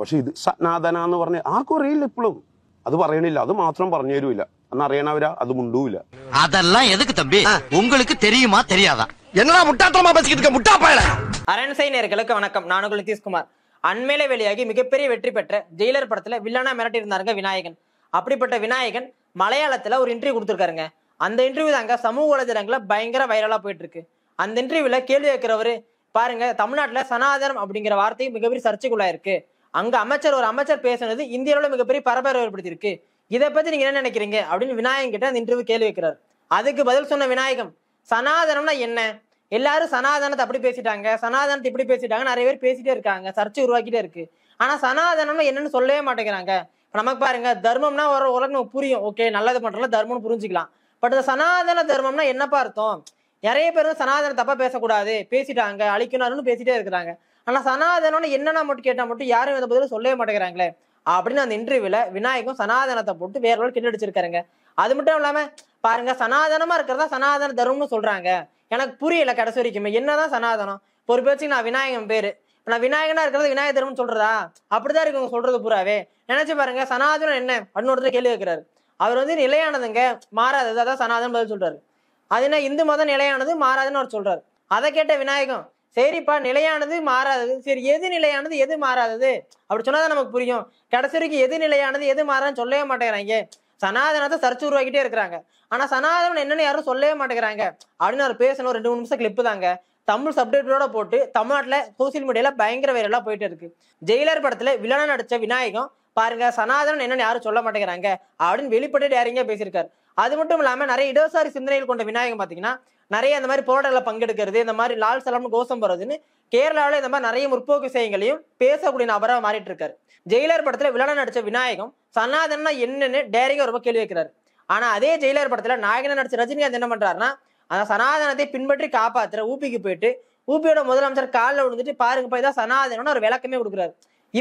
പക്ഷെ ഇത് സജ്ഞാതന എന്ന് പറഞ്ഞ ആർക്കും അറിയില്ല ഇപ്പോഴും അത് പറയണില്ല അത് മാത്രം പറഞ്ഞു തരൂല എന്നറിയണവരാ അത് മുണ്ടൂല அதெல்லாம் எதுக்கு தம்பி உங்களுக்கு தெரியுமா தெரியாதா என்னடா முட்டாத்தனமா பேசிக்கிட்டு முட்டா பயல அரண்சை நேர்களுக்கு வணக்கம் நான் உங்கள் நிதிஷ்குமார் அண்மையில வெளியாகி மிகப்பெரிய வெற்றி பெற்ற ஜெயிலர் படத்துல வில்லனா மிரட்டி இருந்தாருங்க விநாயகன் அப்படிப்பட்ட விநாயகன் மலையாளத்துல ஒரு இன்டர்வியூ கொடுத்துருக்காருங்க அந்த இன்டர்வியூ தாங்க சமூக வலைதளங்களில் பயங்கர வைரலா போயிட்டு இருக்கு அந்த இன்டர்வியூல கேள்வி கேட்கிறவரு பாருங்க தமிழ்நாட்டுல சனாதனம் அப்படிங்கிற வார்த்தை மிகப்பெரிய சர்ச்சைக்குள்ளாயிருக்கு அங்க அமைச்சர் ஒரு அமைச்சர் பேசுனது இந்தியாவில் மிகப்பெரிய பரபரப்பு ஏற்படுத்தியிருக்கு இதை பத்தி நீங்க என்ன நினைக்கிறீங்க அப்படின்னு விநாயகன் கிட்ட அந்த இன்டர்வியூ கேள்வி வைக்கிறார் அதுக்கு பதில் சொன்ன விநாயகம் சனாதனம்னா என்ன எல்லாரும் சனாதனத்தை அப்படி பேசிட்டாங்க சனாதனத்தை இப்படி பேசிட்டாங்க நிறைய பேர் பேசிட்டே இருக்காங்க சர்ச்சை உருவாக்கிட்டே இருக்கு ஆனா சனாதனம்னா என்னன்னு சொல்லவே மாட்டேங்கிறாங்க நமக்கு பாருங்க தர்மம்னா ஒரு உலகம் புரியும் ஓகே நல்லது பண்றதுல தர்மம்னு புரிஞ்சுக்கலாம் பட் இந்த சனாதன தர்மம்னா என்னப்பா அர்த்தம் நிறைய பேர் சனாதன தப்பா பேசக்கூடாது பேசிட்டாங்க அழிக்கணும்னு பேசிட்டே இருக்கிறாங்க ஆனால் சனாதனம்னு என்னென்ன மட்டும் கேட்டால் மட்டும் யாரும் இதை பதிலும் சொல்லவே மாட்டேங்கிறாங்களே அப்படின்னு அந்த இன்டர்வியூவில் விநாயகம் சனாதனத்தை போட்டு வேற ஒரு கிண்டடிச்சிருக்காருங்க அது மட்டும் இல்லாமல் பாருங்க சனாதனமாக இருக்கிறதா சனாதன தர்மம்னு சொல்கிறாங்க எனக்கு புரியல கடைசி வரைக்குமே என்னதான் சனாதனம் ஒரு பேச்சுக்கு நான் விநாயகம் பேர் நான் விநாயகனா இருக்கிறது விநாயகர் தர்மம்னு சொல்றதா அப்படிதான் இருக்கு அவங்க சொல்றது பூராவே நினைச்சு பாருங்க சனாதனம் என்ன அப்படின்னு ஒருத்தர் கேள்வி வைக்கிறாரு அவர் வந்து நிலையானதுங்க மாறாதது அதான் சனாதனம் பதில் சொல்றாரு அது என்ன இந்து மதம் நிலையானது மாறாதுன்னு அவர் சொல்றாரு அதை கேட்ட விநாயகம் சரிப்பா நிலையானது மாறாதது சரி எது நிலையானது எது மாறாதது அப்படி சொன்னாதான் நமக்கு புரியும் கடைசிக்கு எது நிலையானது எது மாறான்னு சொல்லவே மாட்டேங்கிறாங்க சனாதனத்தை சர்ச்சு உருவாக்கிட்டே இருக்கிறாங்க ஆனால் சனாதனம் என்னன்னு யாரும் சொல்லவே மாட்டேங்கிறாங்க அப்படின்னு அவர் பேசணும் ரெண்டு மூணு நிமிஷம் கிளிப்பு தாங்க தமிழ் சப்டைட்டிலோட போட்டு தமிழ்நாட்டில் சோசியல் மீடியால பயங்கர வைரலாக போயிட்டு இருக்கு ஜெயிலர் படத்தில் விழா நடிச்ச விநாயகம் பாருங்க சனாதனம் என்னன்னு யாரும் சொல்ல மாட்டேங்கிறாங்க அப்படின்னு வெளிப்பட்டு யாரிங்க பேசியிருக்காரு அது மட்டும் இல்லாமல் நிறைய இடதுசாரி சிந்தனைகள் கொண்ட விநாயகம் பார்த்தீங்கன்னா நிறைய இந்த மாதிரி போராட்டங்களை பங்கெடுக்கிறது இந்த மாதிரி லால் சலம்னு கோஷம் போறதுன்னு கேரளாவில் இந்த மாதிரி நிறைய முற்போக்கு விஷயங்களையும் பேசக்கூடிய நபராக மாறிட்டு இருக்காரு ஜெயிலர் படத்தில் விழா நடித்த விநாயகம் சனாதனா என்னன்னு டேரிங்க ரொம்ப கேள்வி வைக்கிறாரு ஆனால் அதே ஜெயிலர் படத்தில் நாயகனை நடிச்ச ரஜினிகாந்த் என்ன பண்ணுறாருனா அந்த சனாதனத்தை பின்பற்றி காப்பாற்றுற ஊபிக்கு போயிட்டு ஊபியோட முதலமைச்சர் காலில் விழுந்துட்டு பாருங்க போய் தான் சனாதனம்னு ஒரு விளக்கமே கொடுக்குறாரு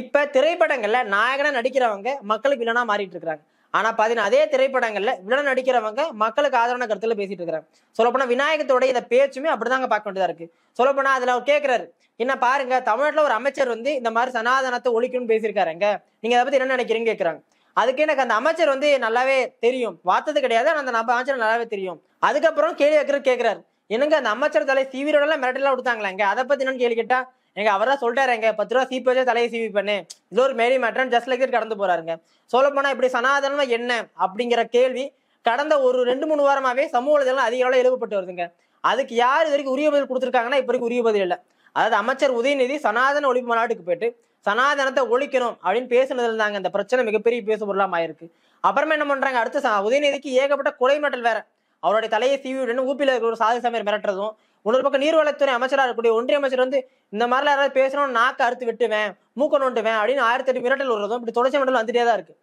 இப்போ திரைப்படங்களில் நாயகனாக நடிக்கிறவங்க மக்களுக்கு வில்லனாக மாறிட்டு இருக்கிறாங்க ஆனால் பாத்தீங்கன்னா அதே திரைப்படங்களில் விட நடிக்கிறவங்க மக்களுக்கு ஆதரவான கருத்தில் பேசிட்டு இருக்கிறாங்க சொல்லப்போனால் விநாயகத்தோட இந்த பேச்சுமே அப்படிதாங்க பார்க்க வேண்டியதாக இருக்கு சொல்லப்போனால் அதில் அவர் கேட்குறாரு என்ன பாருங்க தமிழ்நாட்டில் ஒரு அமைச்சர் வந்து இந்த மாதிரி சனாதனத்தை ஒழிக்கணும்னு பேசியிருக்காருங்க நீங்கள் அதை பற்றி என்ன நினைக்கிறீங்கன்னு கேட்குறாங்க அதுக்கு எனக்கு அந்த அமைச்சர் வந்து நல்லாவே தெரியும் பார்த்தது கிடையாது ஆனால் அந்த நம்ம அமைச்சர் நல்லாவே தெரியும் அதுக்கப்புறம் கேள்வி வைக்கிறது கேட்குறாரு என்னங்க அந்த அமைச்சர் தலை எல்லாம் மிரட்டலாம் கொடுத்தாங்களாங்க அதை பற்றி என்னன்னு கேள்வி கேட்டால் எங்க அவர் தான் சொல்றாரு எங்க பத்து ரூபா சீப்பு வச்சு தலையை சீவி பண்ணு இது ஒரு மேரி மேட்டர் ஜஸ்ட் லைக் கடந்து போறாருங்க சொல்ல போனா இப்படி சனாதனம் என்ன அப்படிங்கிற கேள்வி கடந்த ஒரு ரெண்டு மூணு வாரமாவே சமூக வலைதளம் அதிக அளவில் எழுப்பப்பட்டு வருதுங்க அதுக்கு யார் இது வரைக்கும் உரிய பதில் கொடுத்துருக்காங்கன்னா இப்ப வரைக்கும் உரிய பதில் இல்லை அதாவது அமைச்சர் உதயநிதி சனாதன ஒழிப்பு மாநாட்டுக்கு போயிட்டு சனாதனத்தை ஒழிக்கணும் அப்படின்னு பேசுனதுல இருந்தாங்க இந்த பிரச்சனை மிகப்பெரிய பேசு பொருளாக ஆயிருக்கு அப்புறமா என்ன பண்றாங்க அடுத்து உதயநிதிக்கு ஏகப்பட்ட கொலை மட்டல் வேற அவருடைய தலையை சீவி விடணும் இருக்கிற ஒரு சாதி சமையல் மிரட்டுறதும் இன்னொரு பக்கம் நீர்வளத்துறை அமைச்சராக இருக்கக்கூடிய ஒன்றிய அமைச்சர் வந்து இந்த மாதிரிலாம் யாராவது பேசணும்னு நாக்கு அறுத்து விட்டுவேன் மூக்க நோண்டுவேன் அப்படின்னு ஆயிரத்தி எட்டு மிரட்டல் வருவதும் இப்படி தொடர்ச்சி மண்டலம் வந்துட்டே தான் இருக்கு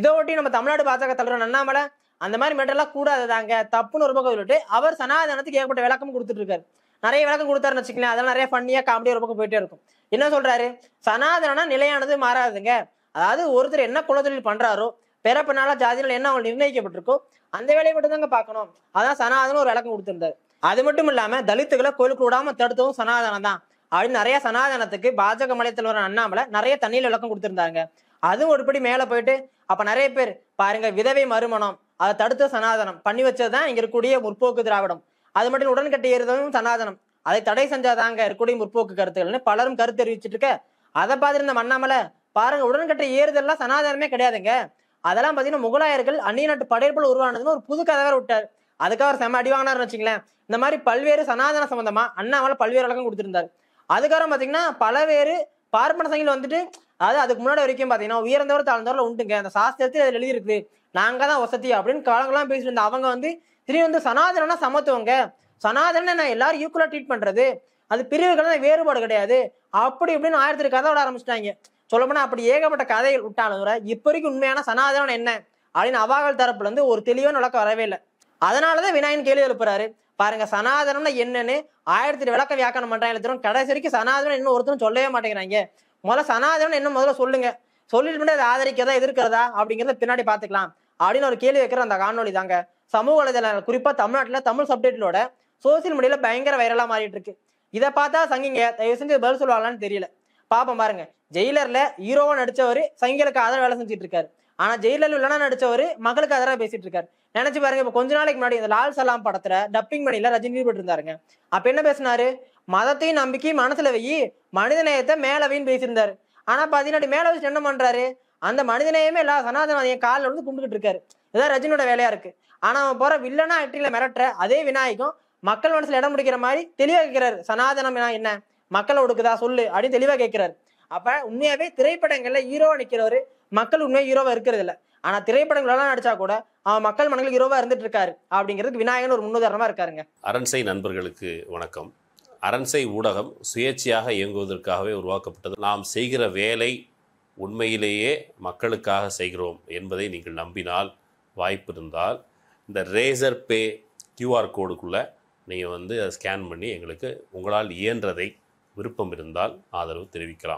இதை ஒட்டி நம்ம தமிழ்நாடு பாஜக தலைவர் அண்ணாமலை அந்த மாதிரி மிரட்டலாம் கூடாதுதாங்க தப்புன்னு ஒரு பக்கம் சொல்லிட்டு அவர் சனாதனத்துக்கு ஏகப்பட்ட விளக்கம் கொடுத்துட்டு இருக்காரு நிறைய விளக்கம் கொடுத்தாருன்னு வச்சுக்கலாம் அதெல்லாம் நிறைய ஃபன்னியா காமெடியாக ஒரு பக்கம் போயிட்டே இருக்கும் என்ன சொல்றாரு சனாதனா நிலையானது மாறாதுங்க அதாவது ஒருத்தர் என்ன குலத்தொழில் பண்றாரோ பிறப்பினால ஜாதியினால் என்ன அவங்க நிர்ணயிக்கப்பட்டிருக்கோ அந்த வேலையை மட்டும் தாங்க பார்க்கணும் அதான் சனாதனம் ஒரு விளக்கம் கொடுத்துருந்தாரு அது மட்டும் இல்லாம தலித்துகளை கோயிலுக்கு விடாம தடுத்ததும் சனாதனம் தான் அப்படின்னு நிறைய சனாதனத்துக்கு பாஜக மலையத்தில் வர அண்ணாமலை நிறைய தண்ணியில் விளக்கம் கொடுத்துருந்தாங்க அதுவும் ஒருபடி மேலே போயிட்டு அப்ப நிறைய பேர் பாருங்க விதவை மறுமணம் அதை தடுத்த சனாதனம் பண்ணி வச்சதுதான் இங்க இருக்கக்கூடிய முற்போக்கு திராவிடம் அது மட்டும் உடன்கட்டை ஏறுதலும் சனாதனம் அதை தடை செஞ்சாதாங்க இருக்கக்கூடிய முற்போக்கு கருத்துக்கள்னு பலரும் கருத்து தெரிவிச்சிட்டு இருக்க அதை பார்த்துருந்த மண்ணாமலை பாருங்க உடன்கட்டை ஏறுதல்லாம் சனாதனமே கிடையாதுங்க அதெல்லாம் பார்த்தீங்கன்னா முகலாயர்கள் அந்நிய நாட்டு படையெடுப்பில் உருவானதுன்னு ஒரு புது கதை விட்டார் அதுக்காக அவர் செம அடி வாங்கினார்னு வச்சுங்களேன் இந்த மாதிரி பல்வேறு சனாதன சம்பந்தமா அண்ணாவால பல்வேறு வழக்கம் கொடுத்துருந்தாரு அதுக்கப்புறம் பார்த்தீங்கன்னா பலவேறு பார்ப்பன சங்கில் வந்துட்டு அதாவது அதுக்கு முன்னாடி வரைக்கும் பார்த்தீங்கன்னா உயர்ந்தவர் தாழ்ந்தவரில் உண்டுங்க அந்த சாஸ்திரத்தில் அது எழுதியிருக்குது நாங்கள் தான் வசதி அப்படின்னு காலங்களாம் பேசிட்டு இருந்த அவங்க வந்து திரும்பி வந்து சனாதனா சமத்துவங்க சனாதன நான் எல்லாரும் ஈக்குவலாக ட்ரீட் பண்ணுறது அது பிரிவுகள் தான் வேறுபாடு கிடையாது அப்படி இப்படின்னு ஆயிரத்தி கதை விட ஆரம்பிச்சிட்டாங்க சொல்லப்போனால் அப்படி ஏகப்பட்ட கதைகள் விட்டாலும் இப்போ வரைக்கும் உண்மையான சனாதனம் என்ன அப்படின்னு அவாகல் தரப்புல இருந்து ஒரு தெளிவான விளக்கம் வரவே இல்லை அதனால தான் விநாயகன் கேள்வி எழுப்புறாரு பாருங்க சனாதனம்னா என்னன்னு ஆயிரத்தி விளக்க வியாக்கணம் பண்றாங்க எழுத்துரும் கடைசி வரைக்கும் சனாதனம் இன்னும் ஒருத்தரும் சொல்லவே மாட்டேங்கிறாங்க முதல்ல சனாதனம் என்ன முதல்ல சொல்லுங்க சொல்லிட்டு மட்டும் அதை ஆதரிக்கிறதா எதிர்க்கிறதா அப்படிங்கிறத பின்னாடி பாத்துக்கலாம் அப்படின்னு ஒரு கேள்வி வைக்கிற அந்த காணொலி தாங்க சமூக வலைதள குறிப்பா தமிழ்நாட்டுல தமிழ் சப்டேட்டிலோட சோசியல் மீடியால பயங்கர வைரலா மாறிட்டு இருக்கு இதை பார்த்தா சங்கிங்க தயவு செஞ்சு பதில் சொல்லுவாங்களான்னு தெரியல பாப்பம் பாருங்க ஜெயிலர்ல ஹீரோவா நடிச்சவரு சங்கிகளுக்கு ஆதரவு வேலை செஞ்சுட்டு இருக்காரு ஆனால் ஜெயிலில் உள்ளனா நடிச்சவர் மக்களுக்கு அதெல்லாம் பேசிட்டு இருக்காரு நினைச்சு பாருங்க இப்போ கொஞ்ச நாளைக்கு முன்னாடி இந்த லால் சலாம் படத்துல டப்பிங் பண்ணியில ரஜினி ஈடுபட்டு இருந்தாருங்க அப்ப என்ன பேசினாரு மதத்தையும் நம்பிக்கையும் மனசுல வெயி மனிதநேயத்தை மேலவையும் பேசியிருந்தாரு ஆனா பாத்தீங்கன்னா மேல வச்சு என்ன பண்றாரு அந்த மனிதநேயமே எல்லா சனாதனவாதியை காலில் வந்து கும்பிட்டுட்டு இருக்காரு இதான் ரஜினியோட வேலையா இருக்கு ஆனா அவன் போற வில்லனா வெற்றியில மிரட்டுற அதே விநாயகம் மக்கள் மனசுல இடம் பிடிக்கிற மாதிரி தெளிவா கேட்கிறாரு சனாதனம் என்ன மக்களை ஒடுக்குதா சொல்லு அப்படின்னு தெளிவா கேட்கிறாரு அப்ப உண்மையாவே திரைப்படங்கள்ல ஹீரோவா நிக்கிறவரு மக்கள் உண்மையாக ஹீரோவாக இருக்கிறது இல்லை ஆனால் திரைப்படங்களெல்லாம் நடிச்சா கூட அவன் மக்கள் மனங்களில் ஹீரோவாக இருந்துட்டு இருக்காரு அப்படிங்கிறதுக்கு விநாயகன் ஒரு முன்னுதாரணமாக இருக்காருங்க அரண்சை நண்பர்களுக்கு வணக்கம் அரண்சை ஊடகம் சுயேட்சையாக இயங்குவதற்காகவே உருவாக்கப்பட்டது நாம் செய்கிற வேலை உண்மையிலேயே மக்களுக்காக செய்கிறோம் என்பதை நீங்கள் நம்பினால் வாய்ப்பு இருந்தால் இந்த ரேசர் பே கியூஆர் கோடுக்குள்ளே நீங்கள் வந்து அதை ஸ்கேன் பண்ணி எங்களுக்கு உங்களால் இயன்றதை விருப்பம் இருந்தால் ஆதரவு தெரிவிக்கலாம்